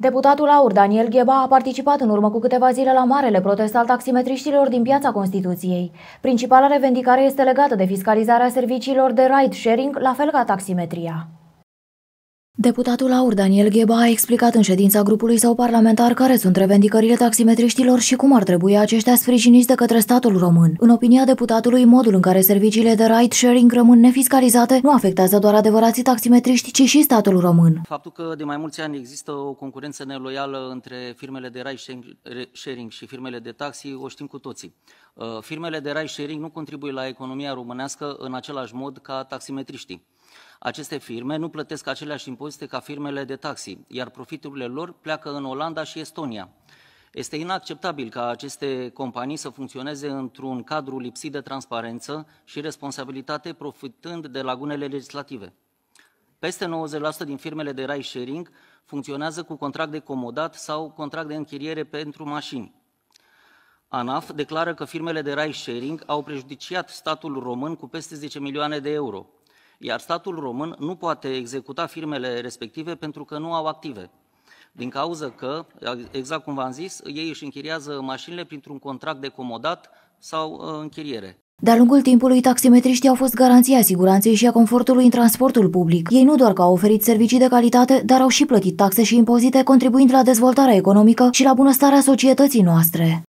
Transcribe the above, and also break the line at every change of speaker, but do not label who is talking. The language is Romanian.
Deputatul Aur Daniel Gheba a participat în urmă cu câteva zile la marele protest al taximetriștilor din piața Constituției. Principala revendicare este legată de fiscalizarea serviciilor de ride-sharing, la fel ca taximetria. Deputatul Aur Daniel Gheba a explicat în ședința grupului său parlamentar care sunt revendicările taximetriștilor și cum ar trebui aceștia sprijiniți de către statul român. În opinia deputatului, modul în care serviciile de ride sharing rămân nefiscalizate nu afectează doar adevărații taximetriști, ci și statul român.
Faptul că de mai mulți ani există o concurență neloială între firmele de ride sharing și firmele de taxi, o știm cu toții. Uh, firmele de ride sharing nu contribuie la economia românească în același mod ca taximetriștii. Aceste firme nu plătesc aceleași impozite ca firmele de taxi, iar profiturile lor pleacă în Olanda și Estonia. Este inacceptabil ca aceste companii să funcționeze într-un cadru lipsit de transparență și responsabilitate, profitând de lagunele legislative. Peste 90% din firmele de ride sharing funcționează cu contract de comodat sau contract de închiriere pentru mașini. ANAF declară că firmele de ride sharing au prejudiciat statul român cu peste 10 milioane de euro iar statul român nu poate executa firmele respective pentru că nu au active. Din cauza că, exact cum v-am zis, ei își închiriază mașinile printr-un contract de comodat sau uh, închiriere.
De-a lungul timpului, taximetriștii au fost garanția siguranței și a confortului în transportul public. Ei nu doar că au oferit servicii de calitate, dar au și plătit taxe și impozite, contribuind la dezvoltarea economică și la bunăstarea societății noastre.